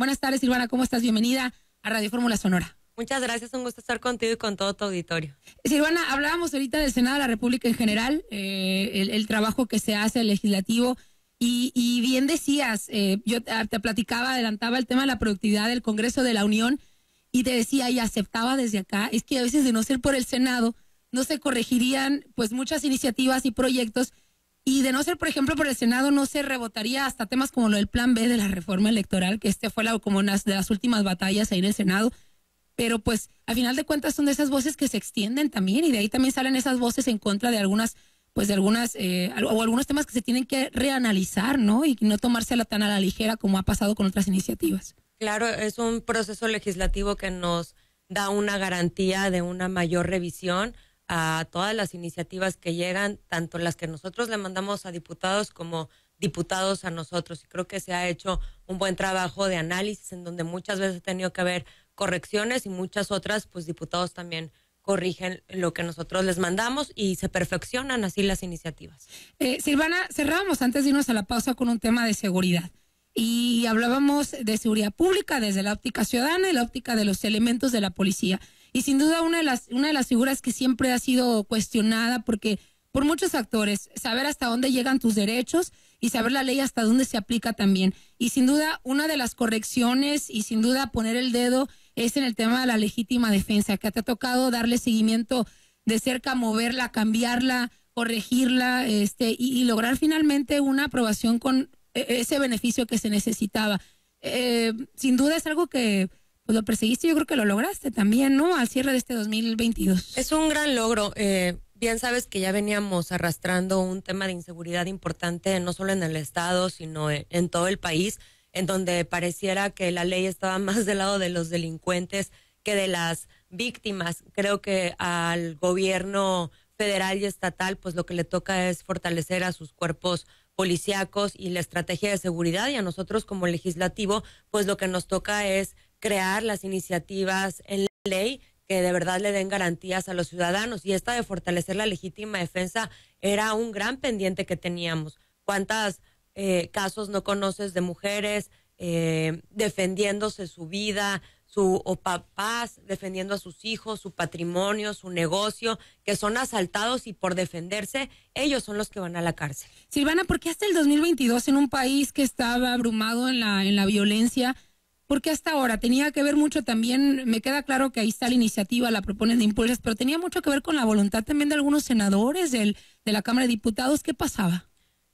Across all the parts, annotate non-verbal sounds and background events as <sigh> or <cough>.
Buenas tardes, Silvana, ¿cómo estás? Bienvenida a Radio Fórmula Sonora. Muchas gracias, un gusto estar contigo y con todo tu auditorio. Silvana, hablábamos ahorita del Senado de la República en general, eh, el, trabajo que se hace, el legislativo, y, bien decías, eh, yo te, te platicaba, adelantaba el tema de la productividad del Congreso de la Unión, y te decía, y aceptaba desde acá, es que a veces de no ser por el Senado, no se corregirían pues muchas iniciativas y proyectos y de no ser, por ejemplo, por el Senado, no se rebotaría hasta temas como lo del plan B de la reforma electoral, que este fue la, como una de las últimas batallas ahí en el Senado. Pero pues, a final de cuentas, son de esas voces que se extienden también y de ahí también salen esas voces en contra de algunas, pues de algunas, eh, o algunos temas que se tienen que reanalizar, ¿no? Y no tomársela tan a la ligera como ha pasado con otras iniciativas. Claro, es un proceso legislativo que nos da una garantía de una mayor revisión a todas las iniciativas que llegan, tanto las que nosotros le mandamos a diputados como diputados a nosotros. Y creo que se ha hecho un buen trabajo de análisis en donde muchas veces ha tenido que haber correcciones y muchas otras, pues diputados también corrigen lo que nosotros les mandamos y se perfeccionan así las iniciativas. Eh, Silvana, cerramos antes de irnos a la pausa con un tema de seguridad. Y hablábamos de seguridad pública desde la óptica ciudadana y la óptica de los elementos de la policía y sin duda una de las, una de las figuras que siempre ha sido cuestionada porque por muchos actores, saber hasta dónde llegan tus derechos y saber la ley hasta dónde se aplica también. Y sin duda una de las correcciones y sin duda poner el dedo es en el tema de la legítima defensa, que te ha tocado darle seguimiento de cerca, moverla, cambiarla, corregirla este, y, lograr finalmente una aprobación con e, ese beneficio que se necesitaba. Eh, sin duda es algo que pues lo perseguiste, yo creo que lo lograste también, ¿no? Al cierre de este 2022. Es un gran logro. Eh, bien sabes que ya veníamos arrastrando un tema de inseguridad importante, no solo en el Estado, sino en, en todo el país, en donde pareciera que la ley estaba <laughs> más del lado de los delincuentes que de las víctimas. Creo que al gobierno federal y estatal, pues lo que le toca es fortalecer a sus cuerpos policíacos y la estrategia de seguridad y a nosotros como legislativo, pues lo que nos toca es crear las iniciativas en ley que de verdad le den garantías a los ciudadanos. Y esta de fortalecer la legítima defensa era un gran pendiente que teníamos. ¿Cuántos eh, casos no conoces de mujeres eh, defendiéndose su vida, su o papás defendiendo a sus hijos, su patrimonio, su negocio, que son asaltados y por defenderse, ellos son los que van a la cárcel. Silvana, ¿por qué hasta el 2022 en un país que estaba abrumado en la, en la violencia? porque hasta ahora tenía que ver mucho también, me queda claro que ahí está la iniciativa, la proponen de impulsas, pero tenía mucho que ver con la voluntad también de algunos senadores del, de la Cámara de Diputados. ¿Qué pasaba?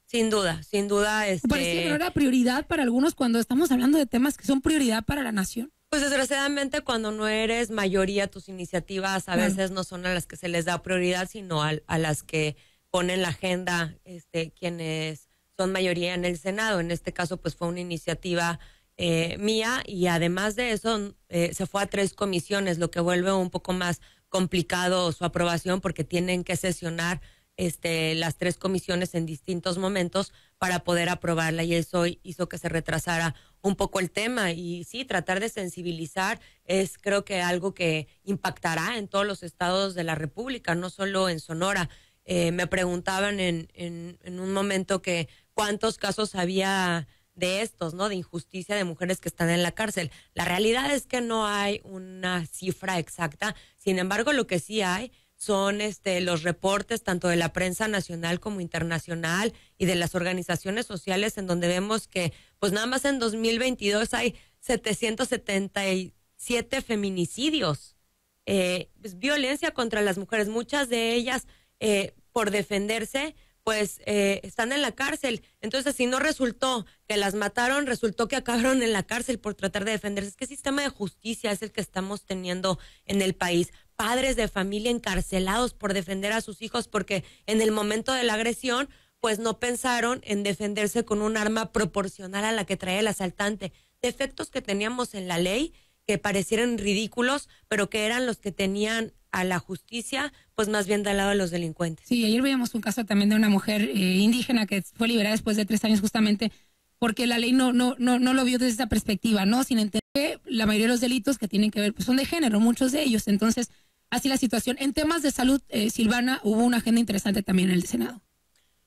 Sin duda, sin duda. Este... Parecía que no era prioridad para algunos cuando estamos hablando de temas que son prioridad para la nación. Pues desgraciadamente cuando no eres mayoría tus iniciativas a veces no son a las que se les da prioridad, sino a, las que ponen la agenda este, quienes son mayoría en el Senado. En este caso pues fue una iniciativa eh, mía y además de eso eh, se fue a tres comisiones, lo que vuelve un poco más complicado su aprobación porque tienen que sesionar este, las tres comisiones en distintos momentos para poder aprobarla y eso hizo que se retrasara un poco el tema y sí, tratar de sensibilizar es creo que algo que impactará en todos los estados de la República, no solo en Sonora. Eh, me preguntaban en, en, en un momento que cuántos casos había de estos, ¿no? De injusticia de mujeres que están en la cárcel. La realidad es que no hay una cifra exacta, sin embargo, lo que sí hay son este, los reportes tanto de la prensa nacional como internacional y de las organizaciones sociales en donde vemos que pues nada más en 2022 hay 777 feminicidios, eh, pues, violencia contra las mujeres, muchas de ellas eh, por defenderse pues eh, están en la cárcel. Entonces, si no resultó que las mataron, resultó que acabaron en la cárcel por tratar de defenderse. ¿Qué sistema de justicia es el que estamos teniendo en el país. Padres de familia encarcelados por defender a sus hijos porque en el momento de la agresión, pues no pensaron en defenderse con un arma proporcional a la que trae el asaltante. Defectos que teníamos en la ley que parecieran ridículos, pero que eran los que tenían a la justicia, pues más bien al lado de los delincuentes. Sí, ayer veíamos un caso también de una mujer eh, indígena que fue liberada después de tres años justamente porque la ley no, no, no, no lo vio desde esa perspectiva, ¿no? Sin entender que la mayoría de los delitos que tienen que ver pues son de género, muchos de ellos. Entonces, así la situación. En temas de salud, eh, Silvana, hubo una agenda interesante también en el Senado.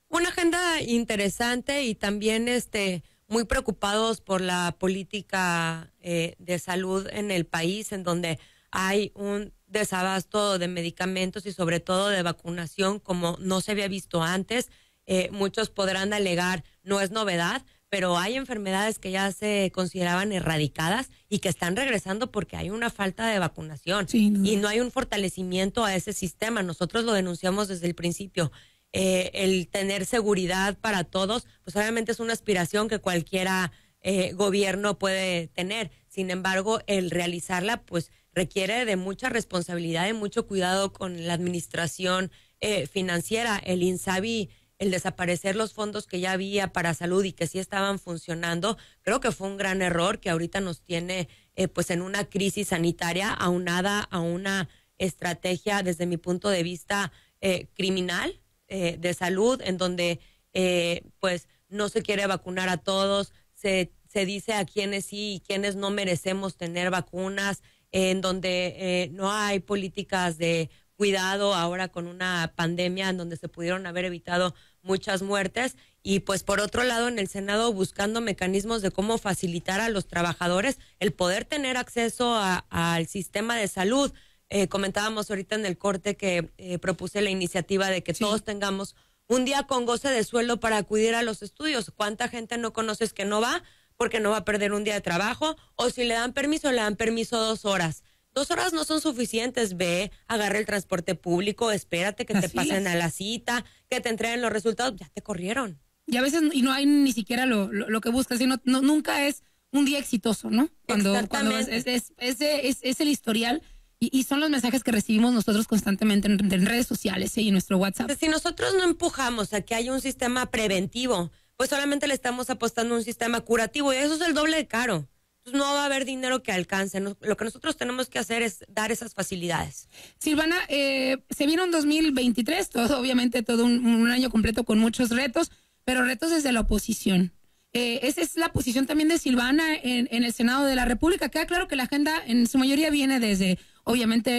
Una agenda interesante y también este muy preocupados por la política eh, de salud en el país, en donde hay un desabasto de medicamentos y sobre todo de vacunación como no se había visto antes. Eh, muchos podrán alegar, no es novedad, pero hay enfermedades que ya se consideraban erradicadas y que están regresando porque hay una falta de vacunación y no hay un fortalecimiento a ese sistema. Nosotros lo denunciamos desde el principio. Eh, el tener seguridad para todos, pues obviamente es una aspiración que cualquiera eh, gobierno puede tener. Sin embargo, el realizarla, pues requiere de mucha responsabilidad, y mucho cuidado con la administración eh, financiera. El INSABI, el desaparecer los fondos que ya había para salud y que sí estaban funcionando, creo que fue un gran error que ahorita nos tiene eh, pues en una crisis sanitaria aunada a una estrategia desde mi punto de vista eh, criminal de salud en donde pues no se quiere vacunar a todos, se se dice a quienes sí y quienes no merecemos tener vacunas, en donde eh, no hay políticas de cuidado ahora con una pandemia en donde se pudieron haber evitado muchas muertes y pues por otro lado en el Senado buscando mecanismos de cómo facilitar a los trabajadores el poder tener acceso al sistema de salud. Eh, comentábamos ahorita en el corte que eh, propuse la iniciativa de que todos tengamos un día con goce de sueldo para acudir a los estudios. ¿Cuánta gente no conoces que no va? porque no va a perder un día de trabajo, o si le dan permiso, le dan permiso dos horas. Dos horas no son suficientes, ve, agarra el transporte público, espérate que te pasen a la cita, que te entreguen los resultados, ya te corrieron. Y a veces y no hay ni siquiera lo, que buscas, sino, no, nunca es un día exitoso, ¿no? Cuando, cuando es, el historial y, son los mensajes que recibimos nosotros constantemente en, redes sociales ¿eh? y en nuestro WhatsApp. Si nosotros no empujamos a que haya un sistema preventivo pues solamente le estamos apostando un sistema curativo y eso es el doble de caro. no va a haber dinero que alcance. lo que nosotros tenemos que hacer es dar esas facilidades. Silvana, eh, se viene un 2023, todo, obviamente todo un, año completo con muchos retos, pero retos desde la oposición. Eh, esa es la posición también de Silvana en, el Senado de la República. Queda claro que la agenda en su mayoría viene desde, obviamente,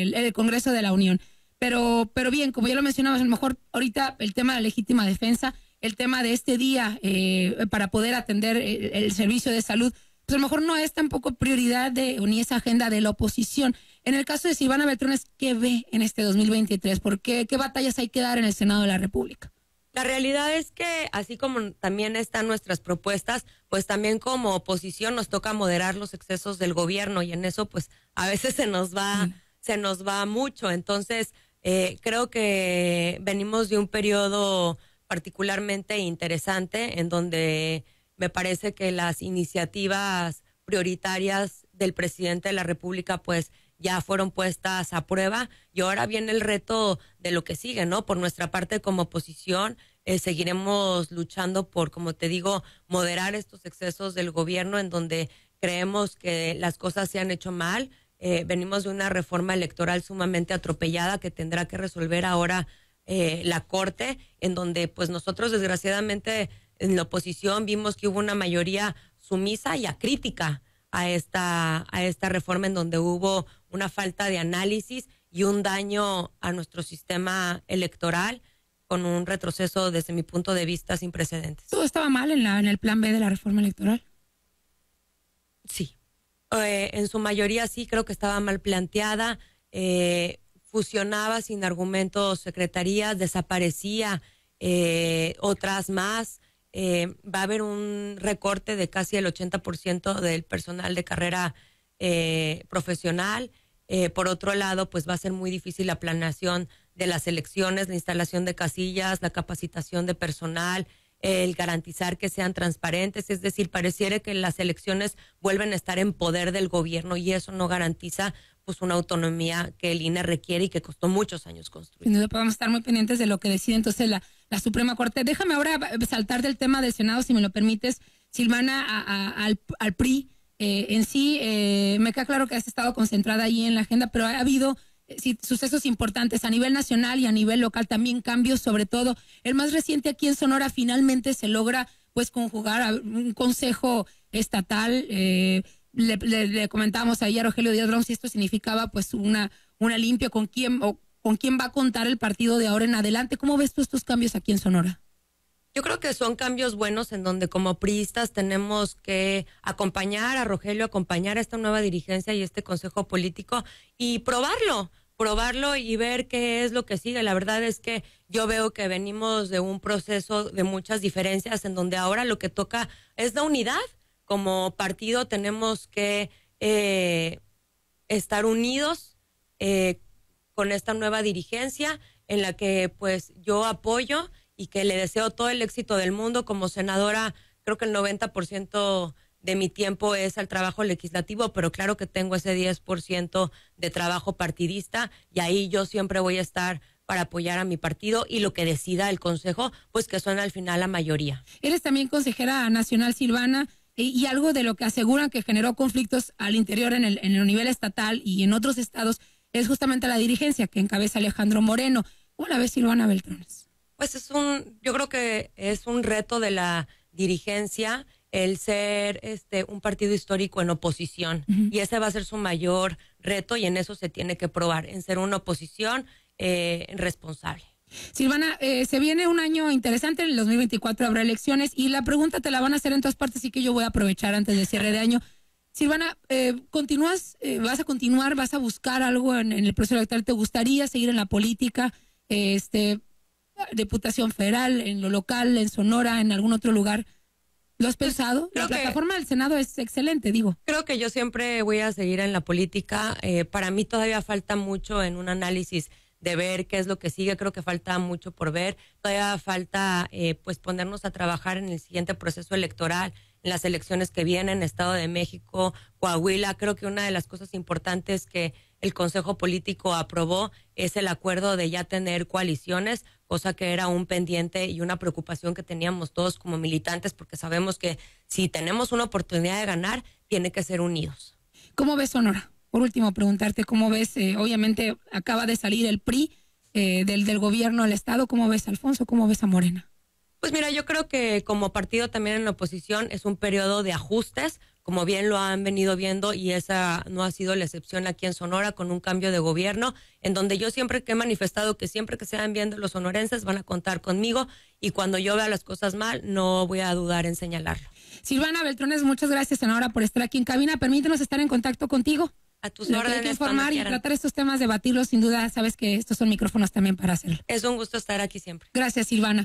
el, Congreso de la Unión. Pero, pero bien, como ya lo mencionabas, a lo mejor ahorita el tema de la legítima defensa el tema de este día eh, para poder atender eh, el, servicio de salud, pues a lo mejor no es tampoco prioridad de, ni esa agenda de la oposición. En el caso de Silvana Beltrones, ¿qué ve en este 2023? ¿Por qué, batallas hay que dar en el Senado de la República? La realidad es que así como también están nuestras propuestas, pues también como oposición nos toca moderar los excesos del gobierno y en eso pues a veces se nos va, se nos va mucho. Entonces, eh, creo que venimos de un periodo particularmente interesante en donde me parece que las iniciativas prioritarias del presidente de la República pues ya fueron puestas a prueba y ahora viene el reto de lo que sigue, ¿no? Por nuestra parte como oposición eh, seguiremos luchando por, como te digo, moderar estos excesos del gobierno en donde creemos que las cosas se han hecho mal. Eh, venimos de una reforma electoral sumamente atropellada que tendrá que resolver ahora eh, la Corte, en donde pues nosotros desgraciadamente en la oposición vimos que hubo una mayoría sumisa y acrítica a esta, a esta reforma en donde hubo una falta de análisis y un daño a nuestro sistema electoral con un retroceso desde mi punto de vista sin precedentes. ¿Todo estaba mal en, la, en el plan B de la reforma electoral? Sí. Eh, en su mayoría sí, creo que estaba mal planteada. Eh, fusionaba sin argumentos secretarías, desaparecía eh, otras más. Eh, va a haber un recorte de casi el 80% del personal de carrera eh, profesional. por otro lado, pues va a ser muy difícil la planeación de las elecciones, la instalación de casillas, la capacitación de personal, el garantizar que sean transparentes, es decir, pareciera que las elecciones vuelven a estar en poder del gobierno y eso no garantiza pues una autonomía que el INE requiere y que costó muchos años construir. podemos estar muy pendientes de lo que decide entonces la, Suprema Corte. Déjame ahora saltar del tema del Senado, si me lo permites, Silvana, al, PRI. Eh, en sí, eh, me queda claro que has estado concentrada ahí en la agenda, pero ha habido eh, sucesos importantes a nivel nacional y a nivel local, también cambios, sobre todo el más reciente aquí en Sonora, finalmente se logra pues conjugar un consejo estatal. Eh, le, le, comentábamos ayer a Rogelio Díaz Drón, si esto significaba pues una, una limpia con quién o con quién va a contar el partido de ahora en adelante. ¿Cómo ves tú estos cambios aquí en Sonora? Yo creo que son cambios buenos en donde como priistas tenemos que acompañar a Rogelio, acompañar a esta nueva dirigencia y este consejo político y probarlo, probarlo y ver qué es lo que sigue. La verdad es que yo veo que venimos de un proceso de muchas diferencias en donde ahora lo que toca es la unidad como partido tenemos que eh, estar unidos eh, con esta nueva dirigencia en la que pues yo apoyo y que le deseo todo el éxito del mundo. Como senadora, creo que el 90% de mi tiempo es al trabajo legislativo, pero claro que tengo ese 10% de trabajo partidista y ahí yo siempre voy a estar para apoyar a mi partido y lo que decida el Consejo, pues que suene al final la mayoría. Eres también consejera nacional silvana eh, y, algo de lo que aseguran que generó conflictos al interior en el, nivel estatal y en otros estados es justamente la dirigencia que encabeza Alejandro Moreno. ¿Cómo la ves, Silvana Beltrones? Pues es un, yo creo que es un reto de la dirigencia el ser este un partido histórico en oposición y ese va a ser su mayor reto y en eso se tiene que probar en ser una oposición eh, responsable. Silvana, eh, se viene un año interesante, en el 2024 habrá elecciones y la pregunta te la van a hacer en todas partes, así que yo voy a aprovechar antes del cierre de año. Silvana, eh, eh, vas a continuar, vas a buscar algo en, el proceso electoral? ¿Te gustaría seguir en la política, este, deputación federal, en lo local, en Sonora, en algún otro lugar? ¿Lo has pues, pensado? la plataforma del Senado es excelente, digo. Creo que yo siempre voy a seguir en la política. para mí todavía falta mucho en un análisis de ver qué es lo que sigue. Creo que falta mucho por ver. Todavía falta eh, pues ponernos a trabajar en el siguiente proceso electoral, en las elecciones que vienen, Estado de México, Coahuila. Creo que una de las cosas importantes que el Consejo Político aprobó es el acuerdo de ya tener coaliciones, cosa que era un pendiente y una preocupación que teníamos todos como militantes, porque sabemos que si tenemos una oportunidad de ganar, tiene que ser unidos. ¿Cómo ves, Sonora? Por último, preguntarte cómo ves, eh, obviamente acaba de salir el PRI eh, del, gobierno al Estado, ¿cómo ves Alfonso? ¿Cómo ves a Morena? Pues mira, yo creo que como partido también en oposición es un periodo de ajustes, como bien lo han venido viendo y esa no ha sido la excepción aquí en Sonora con un cambio de gobierno, en donde yo siempre que he manifestado que siempre que sean viendo los sonorenses van a contar conmigo y cuando yo vea las cosas mal no voy a dudar en señalarlo. Silvana Beltrones, muchas gracias Sonora por estar aquí en cabina. Permítenos estar en contacto contigo. A tus Me órdenes. Hay que informar y tratar estos temas, debatirlos, sin duda, sabes que estos son micrófonos también para hacerlo. Es un gusto estar aquí siempre. Gracias, Silvana.